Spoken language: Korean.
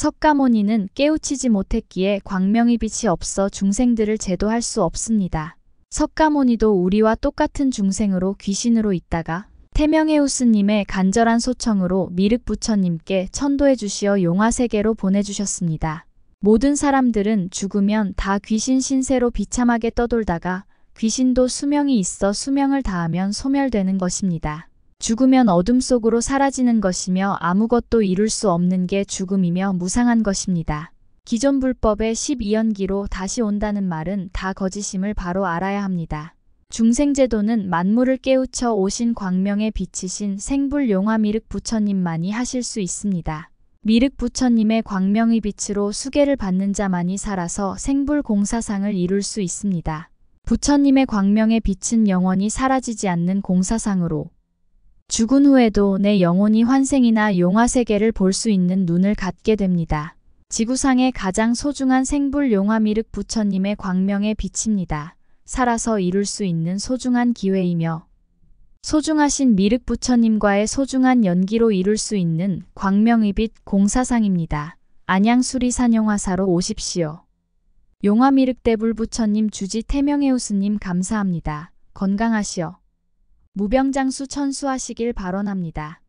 석가모니는 깨우치지 못했기에 광명의 빛이 없어 중생들을 제도할 수 없습니다. 석가모니도 우리와 똑같은 중생으로 귀신으로 있다가 태명해우스님의 간절한 소청으로 미륵부처님께 천도해 주시어 용화세계로 보내주셨습니다. 모든 사람들은 죽으면 다 귀신 신세로 비참하게 떠돌다가 귀신도 수명이 있어 수명을 다하면 소멸되는 것입니다. 죽으면 어둠 속으로 사라지는 것이며 아무것도 이룰 수 없는 게 죽음이며 무상한 것입니다. 기존 불법의 12연기로 다시 온다는 말은 다 거짓임을 바로 알아야 합니다. 중생제도는 만물을 깨우쳐 오신 광명의 빛이신 생불용화 미륵 부처님만이 하실 수 있습니다. 미륵 부처님의 광명의 빛으로 수계를 받는 자만이 살아서 생불공사상을 이룰 수 있습니다. 부처님의 광명의 빛은 영원히 사라지지 않는 공사상으로 죽은 후에도 내 영혼이 환생이나 용화 세계를 볼 수 있는 눈을 갖게 됩니다. 지구상의 가장 소중한 생불 용화 미륵 부처님의 광명에 비칩니다. 살아서 이룰 수 있는 소중한 기회이며 소중하신 미륵 부처님과의 소중한 연기로 이룰 수 있는 광명의 빛 공사상입니다. 안양수리 산용화사로 오십시오. 용화 미륵 대불 부처님 주지 태명해우스님 감사합니다. 건강하시오. 무병장수 천수하시길 발언합니다.